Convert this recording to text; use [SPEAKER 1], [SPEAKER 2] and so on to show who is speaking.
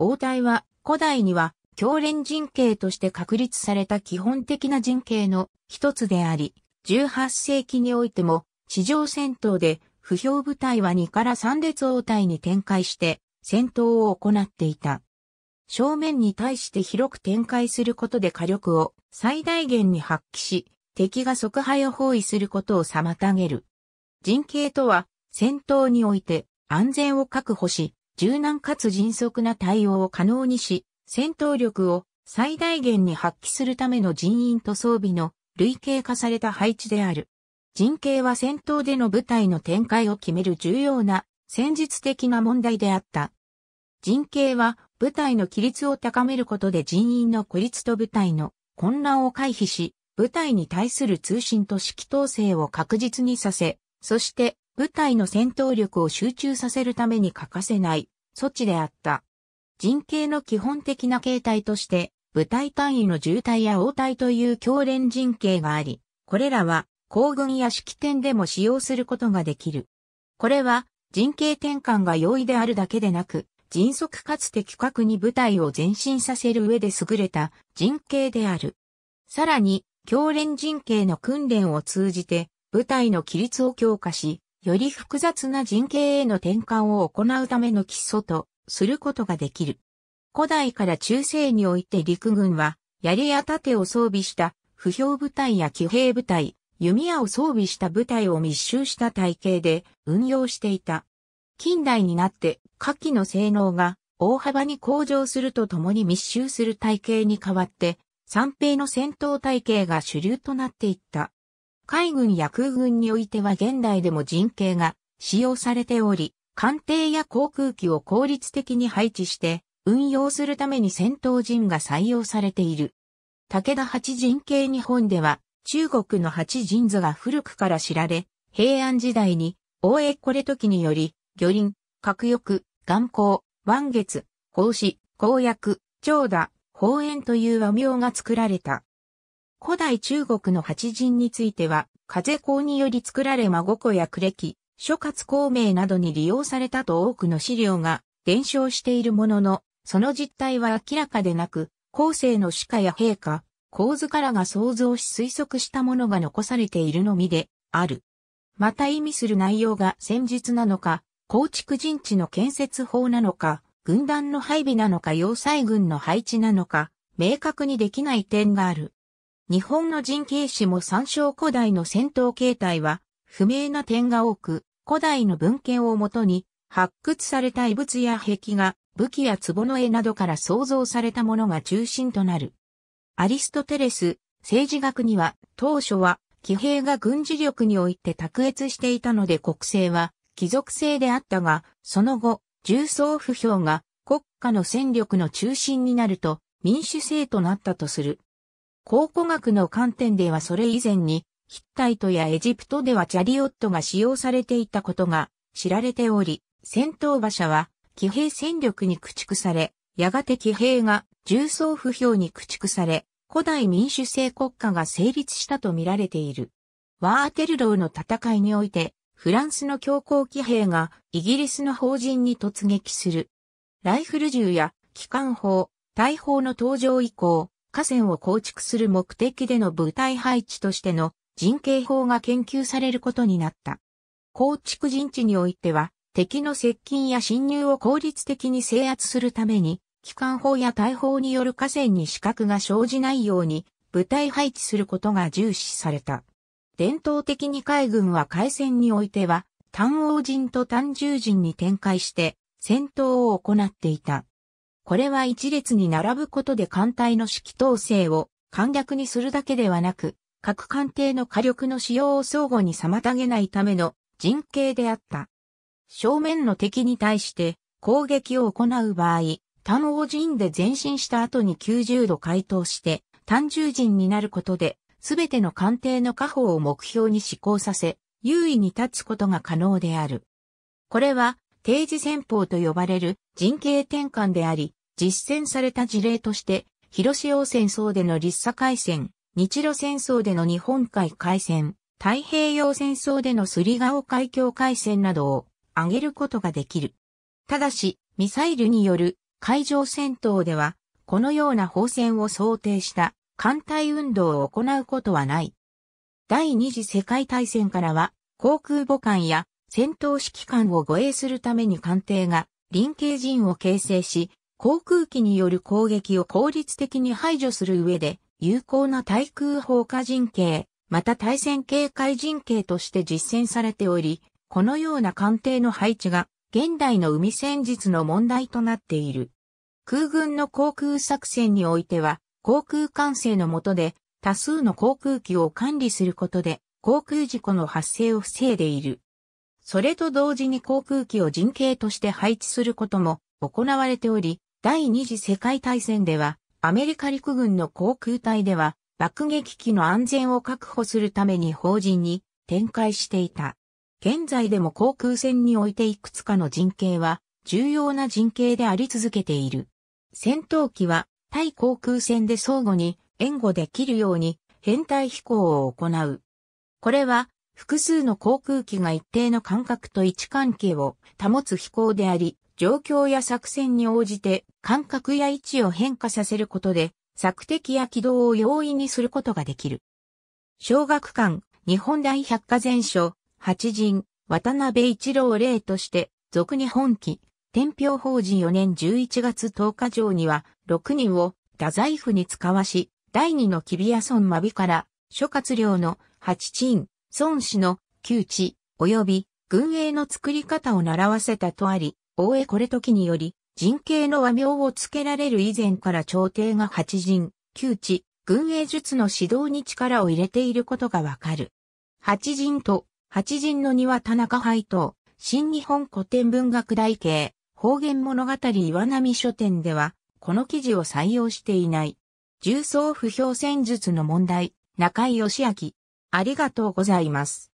[SPEAKER 1] 王体は古代には教連人形として確立された基本的な人形の一つであり、18世紀においても地上戦闘で不評部隊は2から3列王体に展開して戦闘を行っていた。正面に対して広く展開することで火力を最大限に発揮し、敵が即敗を包囲することを妨げる。陣形とは、戦闘において安全を確保し、柔軟かつ迅速な対応を可能にし、戦闘力を最大限に発揮するための人員と装備の類型化された配置である。人形は戦闘での部隊の展開を決める重要な戦術的な問題であった。人形は部隊の規律を高めることで人員の孤立と部隊の混乱を回避し、部隊に対する通信と指揮統制を確実にさせ、そして部隊の戦闘力を集中させるために欠かせない措置であった。人形の基本的な形態として、部隊単位の重体や応体という強連人形があり、これらは行軍や式典でも使用することができる。これは人形転換が容易であるだけでなく、迅速かつ的確に部隊を前進させる上で優れた人形である。さらに、強連人形の訓練を通じて、部隊の規律を強化し、より複雑な人形への転換を行うための基礎とすることができる。古代から中世において陸軍は、槍や盾を装備した不評部隊や騎兵部隊、弓矢を装備した部隊を密集した体系で運用していた。近代になって火器の性能が大幅に向上するとともに密集する体系に代わって、三平の戦闘体系が主流となっていった。海軍や空軍においては現代でも人形が使用されており、艦艇や航空機を効率的に配置して運用するために戦闘人が採用されている。武田八人形日本では中国の八人図が古くから知られ、平安時代に大江これ時により、魚輪、角翼、眼光、腕月、孔子、公約、長打、方円という和名が作られた。古代中国の八人については、風光により作られ孫子や呉木、諸葛孔明などに利用されたと多くの資料が伝承しているものの、その実態は明らかでなく、後世の歯科や陛下、構図からが想像し推測したものが残されているのみで、ある。また意味する内容が戦術なのか、構築陣地の建設法なのか、軍団の配備なのか要塞軍の配置なのか、明確にできない点がある。日本の人形師も参照古代の戦闘形態は不明な点が多く、古代の文献をもとに発掘された遺物や壁画、武器や壺の絵などから創造されたものが中心となる。アリストテレス、政治学には当初は騎兵が軍事力において卓越していたので国政は貴族制であったが、その後、重層不評が国家の戦力の中心になると民主制となったとする。考古学の観点ではそれ以前に、ヒッタイトやエジプトではチャリオットが使用されていたことが知られており、戦闘馬車は騎兵戦力に駆逐され、やがて騎兵が重装不評に駆逐され、古代民主制国家が成立したと見られている。ワーテルローの戦いにおいて、フランスの強行騎兵がイギリスの法人に突撃する。ライフル銃や機関砲、大砲の登場以降、河川を構築する目的での部隊配置としての人形法が研究されることになった。構築陣地においては、敵の接近や侵入を効率的に制圧するために、機関砲や大砲による河川に死角が生じないように、部隊配置することが重視された。伝統的に海軍は海戦においては、単王陣と単獣陣に展開して、戦闘を行っていた。これは一列に並ぶことで艦隊の指揮統制を簡略にするだけではなく、各艦艇の火力の使用を相互に妨げないための陣形であった。正面の敵に対して攻撃を行う場合、単王陣で前進した後に90度回答して、単重陣になることで、すべての艦艇の火保を目標に施行させ、優位に立つことが可能である。これは、定時戦法と呼ばれる陣形転換であり、実践された事例として、広潮戦争での立佐海戦、日露戦争での日本海海戦、太平洋戦争でのスリガオ海峡海戦などを挙げることができる。ただし、ミサイルによる海上戦闘では、このような砲戦を想定した艦隊運動を行うことはない。第二次世界大戦からは、航空母艦や戦闘指揮官を護衛するために艦艇が臨形陣を形成し、航空機による攻撃を効率的に排除する上で、有効な対空砲火陣形、また対戦警戒陣形として実践されており、このような艦艇の配置が現代の海戦術の問題となっている。空軍の航空作戦においては、航空管制の下で多数の航空機を管理することで航空事故の発生を防いでいる。それと同時に航空機を陣形として配置することも行われており、第二次世界大戦では、アメリカ陸軍の航空隊では、爆撃機の安全を確保するために法人に展開していた。現在でも航空戦においていくつかの陣形は重要な陣形であり続けている。戦闘機は対航空戦で相互に援護できるように編隊飛行を行う。これは複数の航空機が一定の間隔と位置関係を保つ飛行であり、状況や作戦に応じて間隔や位置を変化させることで、作敵や軌道を容易にすることができる。小学館、日本大百科全書、八人、渡辺一郎例として、俗日本記、天平法人4年11月10日上には、6人を太宰府に使わし、第二のキビア村真備から、諸葛亮の八鎮、孫子の旧知及び軍営の作り方を習わせたとあり、大江これ時により、人形の和名を付けられる以前から朝廷が八人、旧知、軍営術の指導に力を入れていることがわかる。八人と、八人の庭田中杯と、新日本古典文学大系、方言物語岩波書店では、この記事を採用していない。重層不評戦術の問題、中井義明、ありがとうございます。